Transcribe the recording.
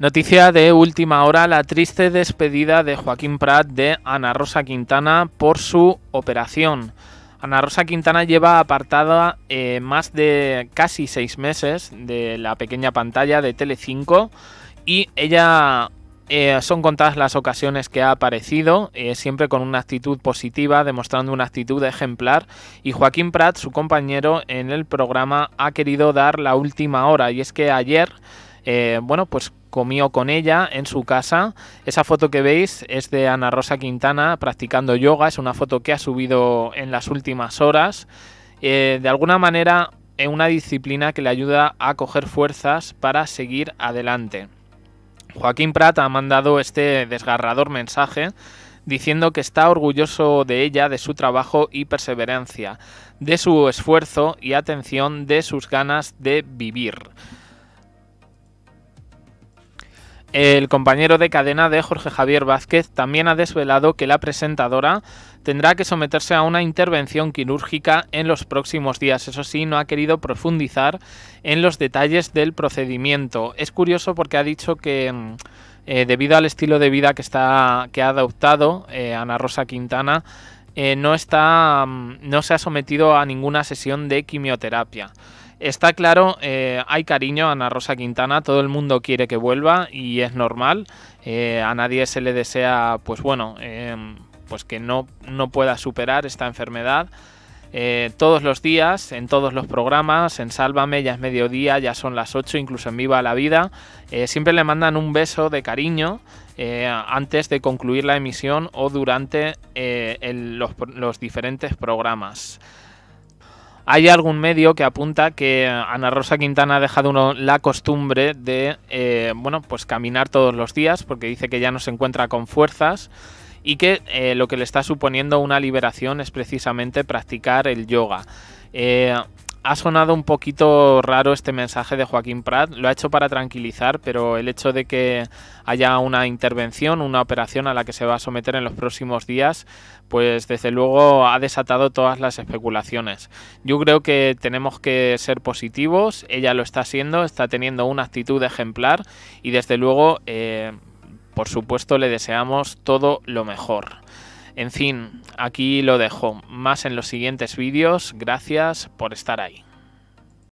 Noticia de última hora, la triste despedida de Joaquín Prat de Ana Rosa Quintana por su operación. Ana Rosa Quintana lleva apartada eh, más de casi seis meses de la pequeña pantalla de Telecinco y ella eh, son contadas las ocasiones que ha aparecido, eh, siempre con una actitud positiva, demostrando una actitud ejemplar. Y Joaquín Prat, su compañero en el programa, ha querido dar la última hora. Y es que ayer eh, bueno, pues comió con ella en su casa. Esa foto que veis es de Ana Rosa Quintana practicando yoga, es una foto que ha subido en las últimas horas. Eh, de alguna manera, es una disciplina que le ayuda a coger fuerzas para seguir adelante. Joaquín Prat ha mandado este desgarrador mensaje diciendo que está orgulloso de ella, de su trabajo y perseverancia, de su esfuerzo y atención, de sus ganas de vivir. El compañero de cadena de Jorge Javier Vázquez también ha desvelado que la presentadora tendrá que someterse a una intervención quirúrgica en los próximos días. Eso sí, no ha querido profundizar en los detalles del procedimiento. Es curioso porque ha dicho que mm, eh, debido al estilo de vida que, está, que ha adoptado eh, Ana Rosa Quintana, eh, no, está, mm, no se ha sometido a ninguna sesión de quimioterapia. Está claro, eh, hay cariño a Ana Rosa Quintana, todo el mundo quiere que vuelva y es normal. Eh, a nadie se le desea, pues bueno, em, pues que no, pueda superar esta enfermedad. Eh, todos los días, en todos los programas, en Sálvame, ya es mediodía, ya son las 8, incluso en Viva la Vida, siempre le mandan un beso de cariño antes de concluir la emisión o durante los diferentes programas. Hay algún medio que apunta que Ana Rosa Quintana ha dejado la costumbre de, eh, bueno, pues caminar todos los días, porque dice que ya no se encuentra con fuerzas y que eh, lo que le está suponiendo una liberación es precisamente practicar el yoga. Eh, ha sonado un poquito raro este mensaje de Joaquín Prat. Lo ha hecho para tranquilizar, pero el hecho de que haya una intervención, una operación a la que se va a someter en los próximos días, pues desde luego ha desatado todas las especulaciones. Yo creo que tenemos que ser positivos. Ella lo está haciendo, está teniendo una actitud ejemplar y desde luego, eh, por supuesto, le deseamos todo lo mejor. En fin, aquí lo dejo. Más en los siguientes vídeos. Gracias por estar ahí.